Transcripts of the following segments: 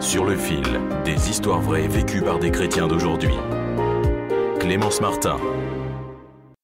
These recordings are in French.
Sur le fil, des histoires vraies vécues par des chrétiens d'aujourd'hui. Clémence Martin.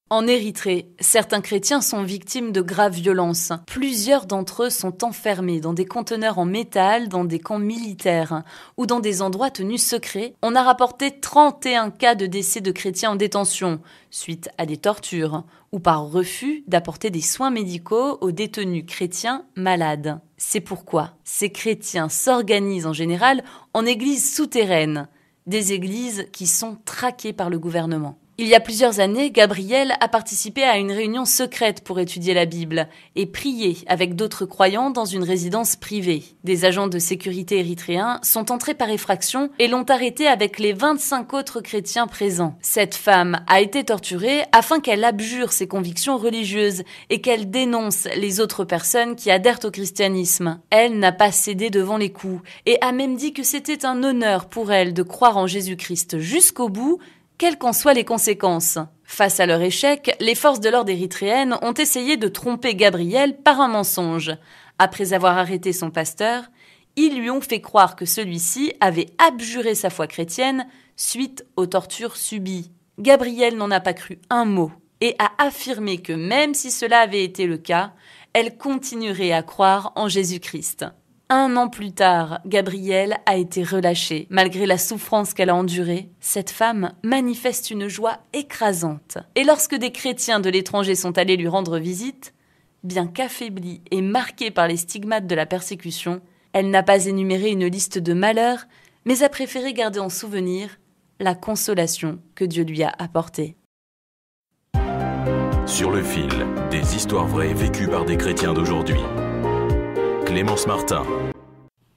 En Érythrée, certains chrétiens sont victimes de graves violences. Plusieurs d'entre eux sont enfermés dans des conteneurs en métal, dans des camps militaires ou dans des endroits tenus secrets. On a rapporté 31 cas de décès de chrétiens en détention, suite à des tortures ou par refus d'apporter des soins médicaux aux détenus chrétiens malades. C'est pourquoi ces chrétiens s'organisent en général en églises souterraines, des églises qui sont traquées par le gouvernement. Il y a plusieurs années, Gabrielle a participé à une réunion secrète pour étudier la Bible et prier avec d'autres croyants dans une résidence privée. Des agents de sécurité érythréens sont entrés par effraction et l'ont arrêtée avec les 25 autres chrétiens présents. Cette femme a été torturée afin qu'elle abjure ses convictions religieuses et qu'elle dénonce les autres personnes qui adhèrent au christianisme. Elle n'a pas cédé devant les coups et a même dit que c'était un honneur pour elle de croire en Jésus-Christ jusqu'au bout quelles qu'en soient les conséquences, face à leur échec, les forces de l'ordre érythréennes ont essayé de tromper Gabriel par un mensonge. Après avoir arrêté son pasteur, ils lui ont fait croire que celui-ci avait abjuré sa foi chrétienne suite aux tortures subies. Gabriel n'en a pas cru un mot et a affirmé que même si cela avait été le cas, elle continuerait à croire en Jésus-Christ. Un an plus tard, Gabrielle a été relâchée. Malgré la souffrance qu'elle a endurée, cette femme manifeste une joie écrasante. Et lorsque des chrétiens de l'étranger sont allés lui rendre visite, bien qu'affaiblie et marquée par les stigmates de la persécution, elle n'a pas énuméré une liste de malheurs, mais a préféré garder en souvenir la consolation que Dieu lui a apportée. Sur le fil, des histoires vraies vécues par des chrétiens d'aujourd'hui.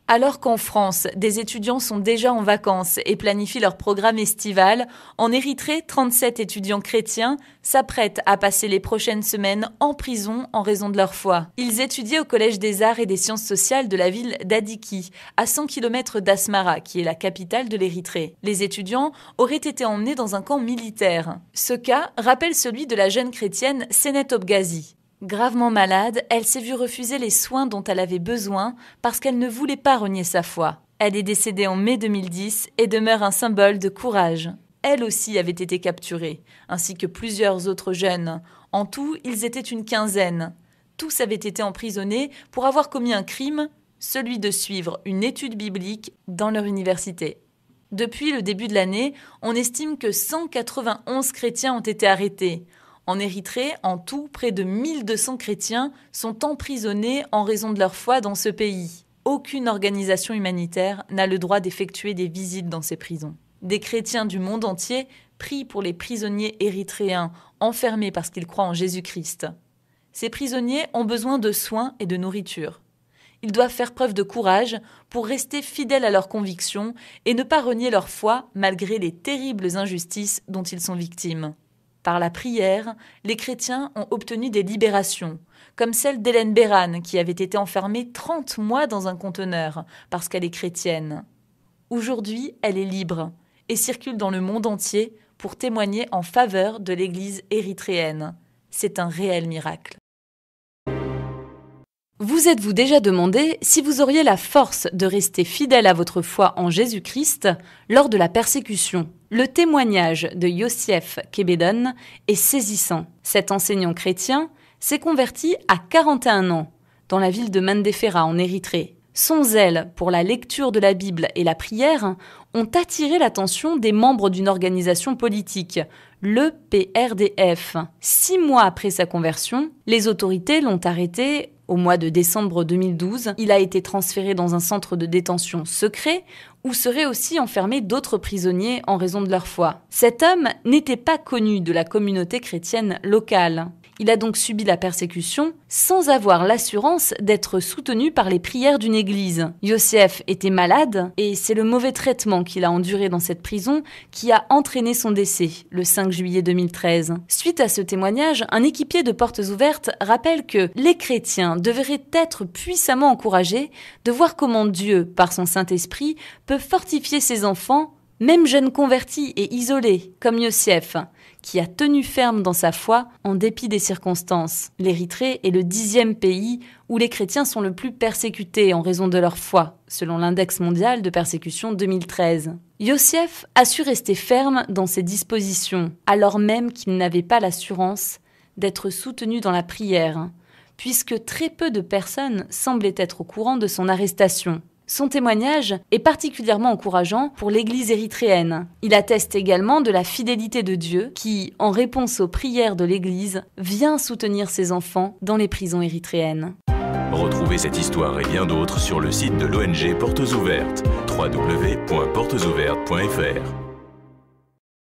Alors qu'en France, des étudiants sont déjà en vacances et planifient leur programme estival, en Érythrée, 37 étudiants chrétiens s'apprêtent à passer les prochaines semaines en prison en raison de leur foi. Ils étudiaient au Collège des arts et des sciences sociales de la ville d'Adiki, à 100 km d'Asmara, qui est la capitale de l'Érythrée. Les étudiants auraient été emmenés dans un camp militaire. Ce cas rappelle celui de la jeune chrétienne Senet Obgazi. Gravement malade, elle s'est vue refuser les soins dont elle avait besoin parce qu'elle ne voulait pas renier sa foi. Elle est décédée en mai 2010 et demeure un symbole de courage. Elle aussi avait été capturée, ainsi que plusieurs autres jeunes. En tout, ils étaient une quinzaine. Tous avaient été emprisonnés pour avoir commis un crime, celui de suivre une étude biblique dans leur université. Depuis le début de l'année, on estime que 191 chrétiens ont été arrêtés. En Érythrée, en tout, près de 1200 chrétiens sont emprisonnés en raison de leur foi dans ce pays. Aucune organisation humanitaire n'a le droit d'effectuer des visites dans ces prisons. Des chrétiens du monde entier prient pour les prisonniers érythréens enfermés parce qu'ils croient en Jésus-Christ. Ces prisonniers ont besoin de soins et de nourriture. Ils doivent faire preuve de courage pour rester fidèles à leurs convictions et ne pas renier leur foi malgré les terribles injustices dont ils sont victimes par la prière, les chrétiens ont obtenu des libérations, comme celle d'Hélène Béran, qui avait été enfermée 30 mois dans un conteneur parce qu'elle est chrétienne. Aujourd'hui, elle est libre et circule dans le monde entier pour témoigner en faveur de l'Église érythréenne. C'est un réel miracle. Vous êtes-vous déjà demandé si vous auriez la force de rester fidèle à votre foi en Jésus-Christ lors de la persécution le témoignage de Yosef Kebedon est saisissant. Cet enseignant chrétien s'est converti à 41 ans dans la ville de Mandefera en Érythrée son zèle pour la lecture de la Bible et la prière ont attiré l'attention des membres d'une organisation politique, le PRDF. Six mois après sa conversion, les autorités l'ont arrêté au mois de décembre 2012. Il a été transféré dans un centre de détention secret où seraient aussi enfermés d'autres prisonniers en raison de leur foi. Cet homme n'était pas connu de la communauté chrétienne locale. Il a donc subi la persécution sans avoir l'assurance d'être soutenu par les prières d'une église. Yosef était malade et c'est le mauvais traitement qu'il a enduré dans cette prison qui a entraîné son décès le 5 juillet 2013. Suite à ce témoignage, un équipier de Portes Ouvertes rappelle que les chrétiens devraient être puissamment encouragés de voir comment Dieu, par son Saint-Esprit, peut fortifier ses enfants même jeunes convertis et isolés, comme Yosef, qui a tenu ferme dans sa foi en dépit des circonstances. L'Érythrée est le dixième pays où les chrétiens sont le plus persécutés en raison de leur foi, selon l'index mondial de persécution 2013. Yosef a su rester ferme dans ses dispositions, alors même qu'il n'avait pas l'assurance d'être soutenu dans la prière, puisque très peu de personnes semblaient être au courant de son arrestation. Son témoignage est particulièrement encourageant pour l'Église érythréenne. Il atteste également de la fidélité de Dieu qui, en réponse aux prières de l'Église, vient soutenir ses enfants dans les prisons érythréennes. Retrouvez cette histoire et bien d'autres sur le site de l'ONG Portes Ouvertes, www.portesouvertes.fr.